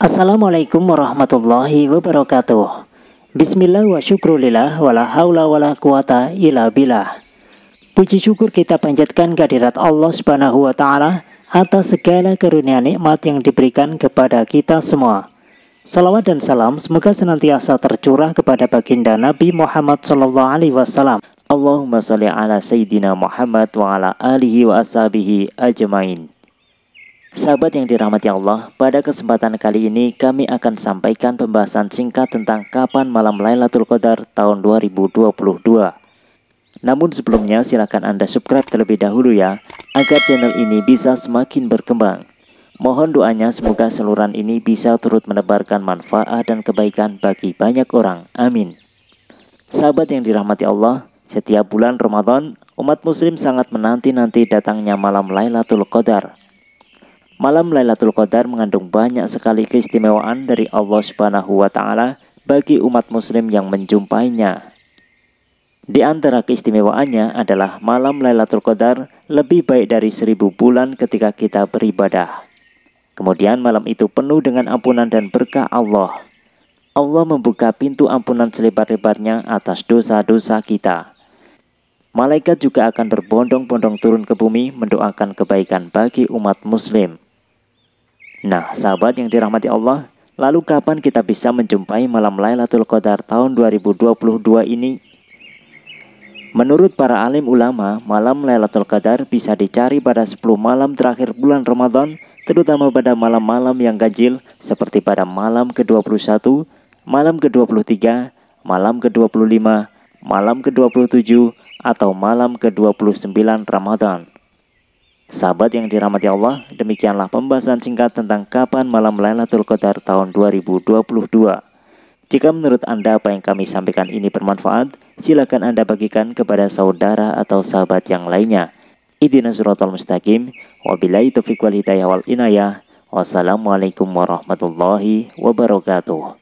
Assalamualaikum warahmatullahi wabarakatuh. Bismillah wa syukrulillah wala haula wala quwata illa billah. Puji syukur kita panjatkan kehadirat Allah Subhanahu wa taala atas segala karunia nikmat yang diberikan kepada kita semua. Salawat dan salam semoga senantiasa tercurah kepada baginda Nabi Muhammad sallallahu alaihi wasallam. Allahumma shalli ala sayyidina Muhammad wa ala alihi wa ashabihi ajmain. Sahabat yang dirahmati Allah, pada kesempatan kali ini kami akan sampaikan pembahasan singkat tentang kapan malam Lailatul Qadar tahun 2022. Namun sebelumnya silakan Anda subscribe terlebih dahulu ya, agar channel ini bisa semakin berkembang. Mohon doanya semoga seluruhan ini bisa turut menebarkan manfaat dan kebaikan bagi banyak orang. Amin. Sahabat yang dirahmati Allah, setiap bulan Ramadan, umat muslim sangat menanti-nanti datangnya malam Lailatul Qadar. Malam Lailatul Qadar mengandung banyak sekali keistimewaan dari Allah Subhanahu wa taala bagi umat muslim yang menjumpainya. Di antara keistimewaannya adalah malam Lailatul Qadar lebih baik dari seribu bulan ketika kita beribadah. Kemudian malam itu penuh dengan ampunan dan berkah Allah. Allah membuka pintu ampunan selebar-lebarnya atas dosa-dosa kita. Malaikat juga akan berbondong-bondong turun ke bumi mendoakan kebaikan bagi umat muslim. Nah, sahabat yang dirahmati Allah, lalu kapan kita bisa menjumpai malam Lailatul Qadar tahun 2022 ini? Menurut para alim ulama, malam Lailatul Qadar bisa dicari pada 10 malam terakhir bulan Ramadan, terutama pada malam-malam yang ganjil seperti pada malam ke-21, malam ke-23, malam ke-25, malam ke-27, atau malam ke-29 Ramadan. Sahabat yang dirahmati Allah, demikianlah pembahasan singkat tentang kapan malam Lailatul Qadar tahun 2022. Jika menurut Anda apa yang kami sampaikan ini bermanfaat, silakan Anda bagikan kepada saudara atau sahabat yang lainnya. Idina suratul mustaqim, wabillahi taufiq wal hidayah wal inayah, wassalamualaikum warahmatullahi wabarakatuh.